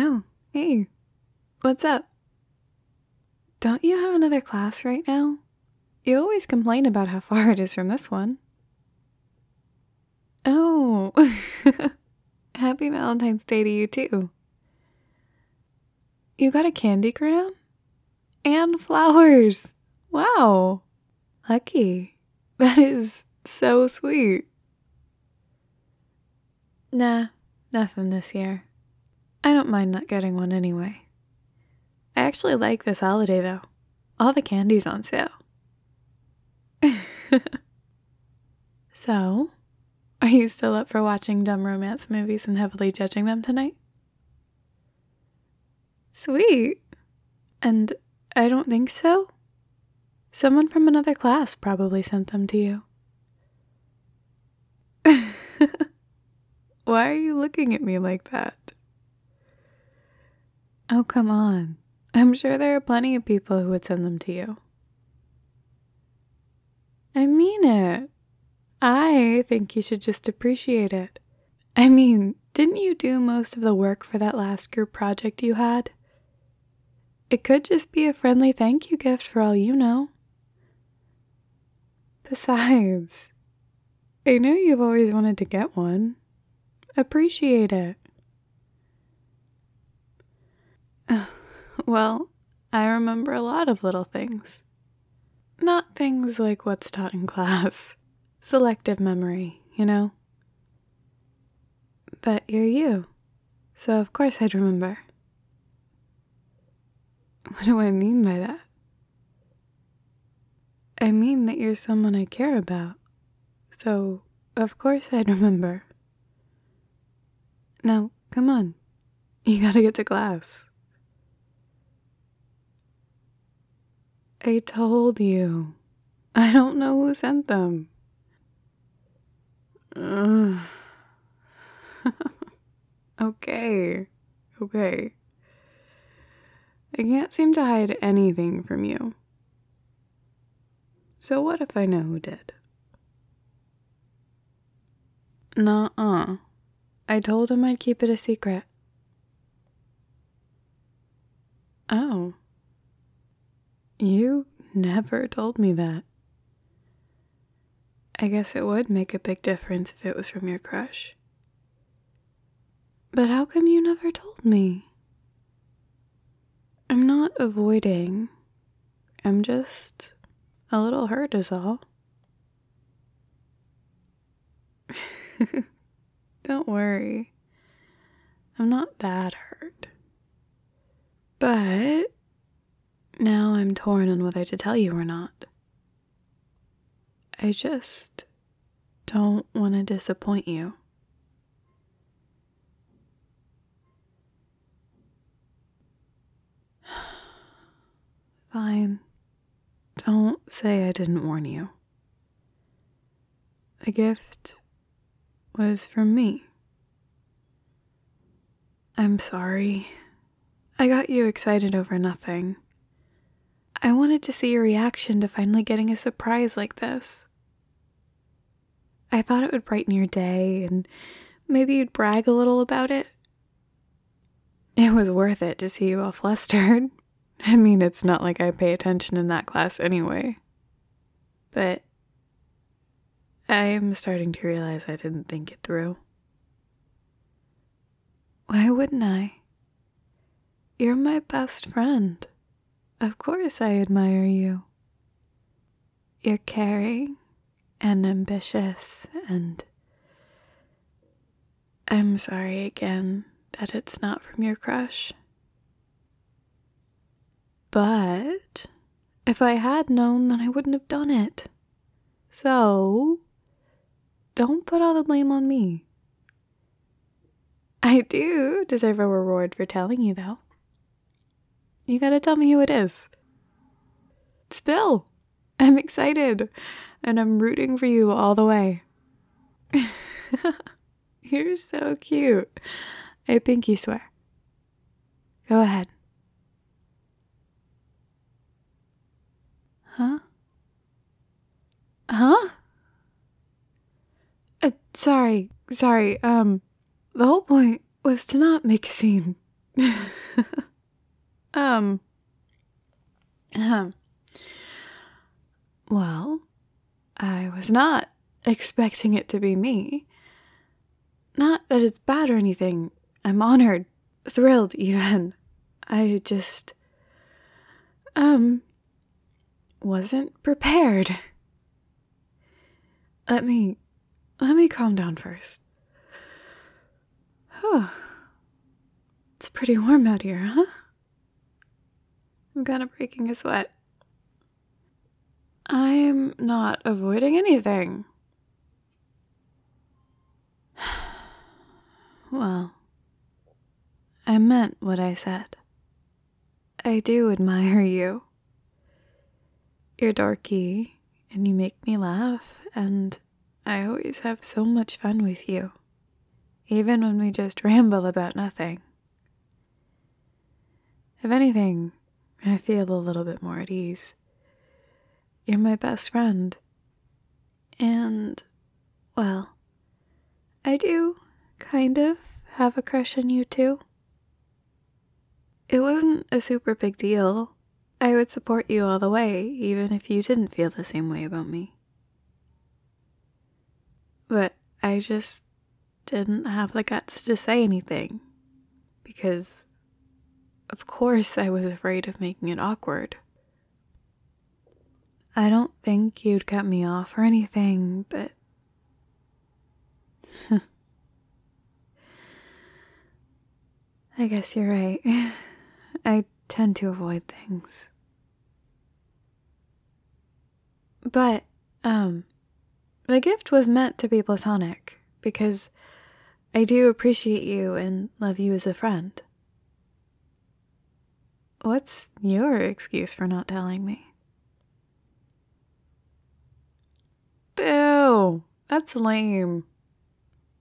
Oh, hey, what's up? Don't you have another class right now? You always complain about how far it is from this one. Oh, happy Valentine's Day to you too. You got a candy gram? And flowers! Wow! Lucky. That is so sweet. Nah, nothing this year. I don't mind not getting one anyway. I actually like this holiday though. All the candy's on sale. so, are you still up for watching dumb romance movies and heavily judging them tonight? Sweet. And I don't think so. Someone from another class probably sent them to you. Why are you looking at me like that? Oh, come on. I'm sure there are plenty of people who would send them to you. I mean it. I think you should just appreciate it. I mean, didn't you do most of the work for that last group project you had? It could just be a friendly thank you gift for all you know. Besides, I know you've always wanted to get one. Appreciate it. Well, I remember a lot of little things. Not things like what's taught in class, selective memory, you know? But you're you, so of course I'd remember. What do I mean by that? I mean that you're someone I care about, so of course I'd remember. Now, come on, you gotta get to class. I told you. I don't know who sent them. Ugh. okay. Okay. I can't seem to hide anything from you. So, what if I know who did? Nuh uh. I told him I'd keep it a secret. Oh. You never told me that. I guess it would make a big difference if it was from your crush. But how come you never told me? I'm not avoiding. I'm just a little hurt, is all. Don't worry. I'm not that hurt. But now I'm torn on whether to tell you or not. I just don't want to disappoint you. Fine. Don't say I didn't warn you. The gift was from me. I'm sorry. I got you excited over nothing. I wanted to see your reaction to finally getting a surprise like this. I thought it would brighten your day and maybe you'd brag a little about it. It was worth it to see you all flustered. I mean, it's not like I pay attention in that class anyway. But I am starting to realize I didn't think it through. Why wouldn't I? You're my best friend. Of course, I admire you. You're caring and ambitious, and I'm sorry again that it's not from your crush. But if I had known, then I wouldn't have done it. So don't put all the blame on me. I do deserve a reward for telling you, though. You gotta tell me who it is. It's Bill. I'm excited and I'm rooting for you all the way. You're so cute. I pinky swear. Go ahead. Huh? Huh? Uh, sorry, sorry. Um, the whole point was to not make a scene. Um. Uh-huh. well, I was not expecting it to be me. Not that it's bad or anything. I'm honored, thrilled even. I just. Um. wasn't prepared. Let me. let me calm down first. Huh. It's pretty warm out here, huh? I'm kind of breaking a sweat. I'm not avoiding anything. well, I meant what I said. I do admire you. You're dorky, and you make me laugh, and I always have so much fun with you, even when we just ramble about nothing. If anything, I feel a little bit more at ease. You're my best friend. And, well, I do kind of have a crush on you too. It wasn't a super big deal. I would support you all the way, even if you didn't feel the same way about me. But I just didn't have the guts to say anything because of course, I was afraid of making it awkward. I don't think you'd cut me off or anything, but. I guess you're right. I tend to avoid things. But, um, the gift was meant to be platonic because I do appreciate you and love you as a friend. What's your excuse for not telling me? Boo! That's lame.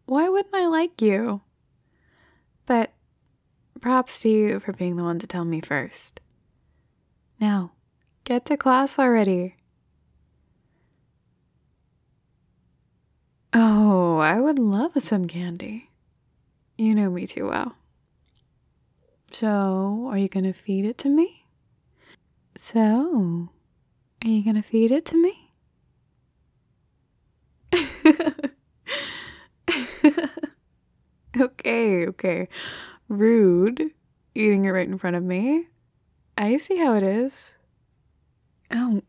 Why wouldn't I like you? But props to you for being the one to tell me first. Now, get to class already. Oh, I would love some candy. You know me too well. So, are you going to feed it to me? So, are you going to feed it to me? okay, okay. Rude. Eating it right in front of me. I see how it is. Oh.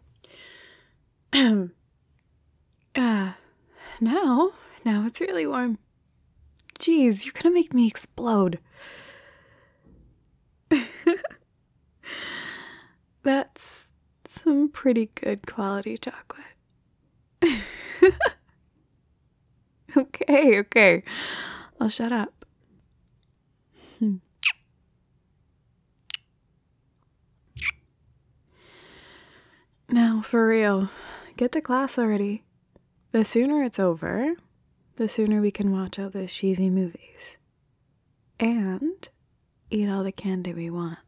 ah. uh, now, now it's really warm. Jeez, you're gonna make me explode. That's some pretty good quality chocolate. okay, okay. I'll shut up. Now, for real, get to class already. The sooner it's over, the sooner we can watch all those cheesy movies and eat all the candy we want.